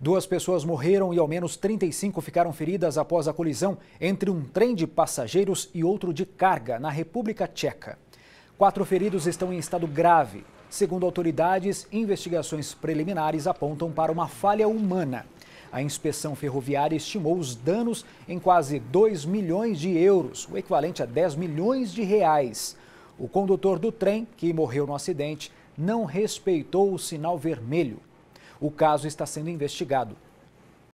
Duas pessoas morreram e ao menos 35 ficaram feridas após a colisão entre um trem de passageiros e outro de carga na República Tcheca. Quatro feridos estão em estado grave. Segundo autoridades, investigações preliminares apontam para uma falha humana. A inspeção ferroviária estimou os danos em quase 2 milhões de euros, o equivalente a 10 milhões de reais. O condutor do trem, que morreu no acidente, não respeitou o sinal vermelho. O caso está sendo investigado.